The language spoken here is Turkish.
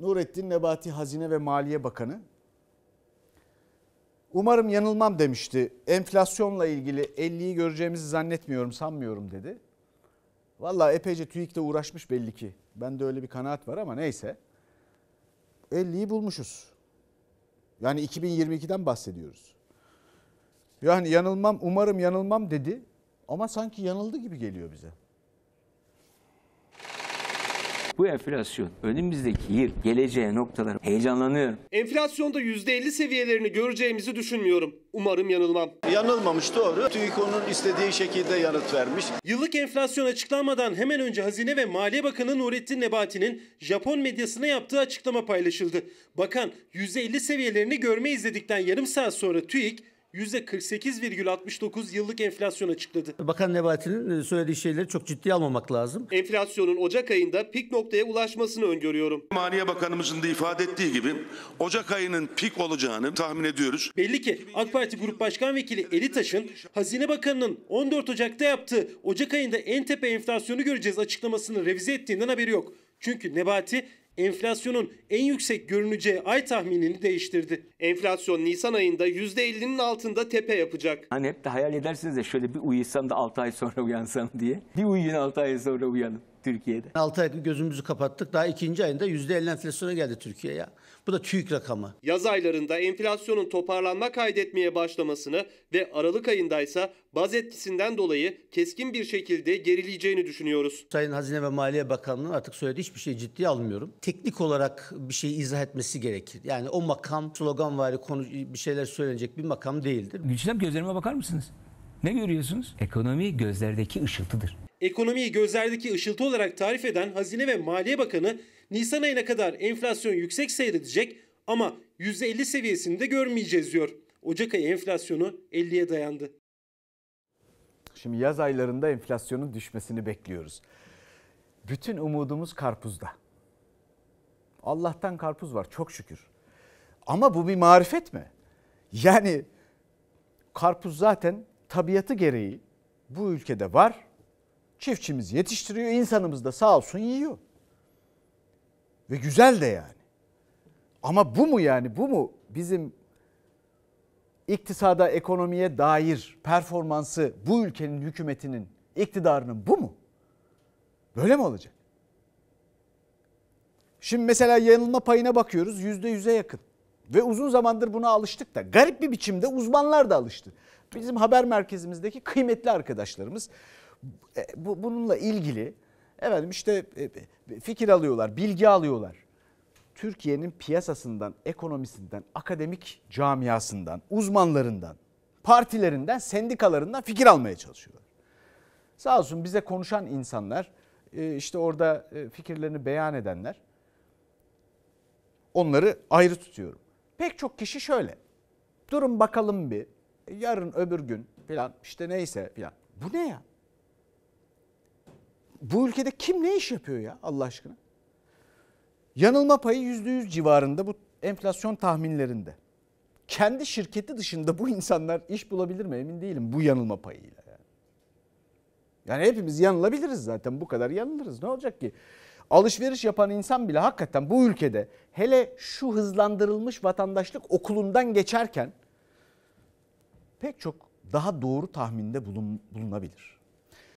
Nurettin Nebati Hazine ve Maliye Bakanı umarım yanılmam demişti. Enflasyonla ilgili 50'yi göreceğimizi zannetmiyorum sanmıyorum dedi. Valla epeyce TÜİK'te uğraşmış belli ki. Ben de öyle bir kanaat var ama neyse. 50'yi bulmuşuz. Yani 2022'den bahsediyoruz. Yani yanılmam umarım yanılmam dedi ama sanki yanıldı gibi geliyor bize. Bu enflasyon önümüzdeki yıl geleceğe noktalar heyecanlanıyorum. Enflasyonda %50 seviyelerini göreceğimizi düşünmüyorum. Umarım yanılmam. Yanılmamış doğru. TÜİK onun istediği şekilde yanıt vermiş. Yıllık enflasyon açıklanmadan hemen önce Hazine ve Maliye Bakanı Nurettin Nebati'nin Japon medyasına yaptığı açıklama paylaşıldı. Bakan %50 seviyelerini görme izledikten yarım saat sonra TÜİK %48,69 yıllık enflasyon açıkladı. Bakan Nebati'nin e, söylediği şeyleri çok ciddiye almamak lazım. Enflasyonun Ocak ayında pik noktaya ulaşmasını öngörüyorum. Maliye Bakanımızın da ifade ettiği gibi Ocak ayının pik olacağını tahmin ediyoruz. Belli ki AK Parti Grup Başkan Vekili Eli Taş'ın Hazine Bakanı'nın 14 Ocak'ta yaptığı Ocak ayında en tepe enflasyonu göreceğiz açıklamasını revize ettiğinden haberi yok. Çünkü Nebati enflasyonun en yüksek görüneceği ay tahminini değiştirdi. Enflasyon Nisan ayında %50'nin altında tepe yapacak. Hani hep de hayal edersiniz de şöyle bir uyusam da 6 ay sonra uyansam diye. Bir uyuyun 6 ay sonra uyanın. Türkiye'de. 6 ayda gözümüzü kapattık. Daha ikinci ayında %50 enflasyona geldi Türkiye ya. Bu da TÜİK rakamı. Yaz aylarında enflasyonun toparlanma kaydetmeye başlamasını ve Aralık ayında ise baz etkisinden dolayı keskin bir şekilde gerileyeceğini düşünüyoruz. Sayın Hazine ve Maliye Bakanlığı'nın artık söyledi hiçbir şey ciddiye almıyorum. Teknik olarak bir şey izah etmesi gerekir. Yani o makam sloganvari konu bir şeyler söylenecek bir makam değildir. Gülçinem gözlerime bakar mısınız? Ne görüyorsunuz? Ekonomi gözlerdeki ışıltıdır. Ekonomiyi gözlerdeki ışıltı olarak tarif eden Hazine ve Maliye Bakanı Nisan ayına kadar enflasyon yüksek seyredecek ama %50 seviyesini de görmeyeceğiz diyor. Ocak ayı enflasyonu 50'ye dayandı. Şimdi yaz aylarında enflasyonun düşmesini bekliyoruz. Bütün umudumuz karpuzda. Allah'tan karpuz var çok şükür. Ama bu bir marifet mi? Yani karpuz zaten tabiatı gereği bu ülkede var. Çiftçimiz yetiştiriyor, insanımız da sağ olsun yiyor. Ve güzel de yani. Ama bu mu yani bu mu bizim iktisada, ekonomiye dair performansı bu ülkenin hükümetinin, iktidarının bu mu? Böyle mi olacak? Şimdi mesela yanılma payına bakıyoruz yüzde yüze yakın. Ve uzun zamandır buna alıştık da garip bir biçimde uzmanlar da alıştı. Bizim haber merkezimizdeki kıymetli arkadaşlarımız e, bununla ilgili efendim işte e, e, fikir alıyorlar, bilgi alıyorlar. Türkiye'nin piyasasından, ekonomisinden, akademik camiasından, uzmanlarından, partilerinden, sendikalarından fikir almaya çalışıyorlar. Sağ olsun bize konuşan insanlar, işte orada fikirlerini beyan edenler onları ayrı tutuyorum pek çok kişi şöyle. Durun bakalım bir. Yarın öbür gün filan işte neyse filan. Bu ne ya? Bu ülkede kim ne iş yapıyor ya Allah aşkına? Yanılma payı %100 civarında bu enflasyon tahminlerinde. Kendi şirketi dışında bu insanlar iş bulabilir mi emin değilim bu yanılma payıyla. Yani, yani hepimiz yanılabiliriz zaten bu kadar yanılırız ne olacak ki? alışveriş yapan insan bile hakikaten bu ülkede hele şu hızlandırılmış vatandaşlık okulundan geçerken pek çok daha doğru tahminde bulun, bulunabilir.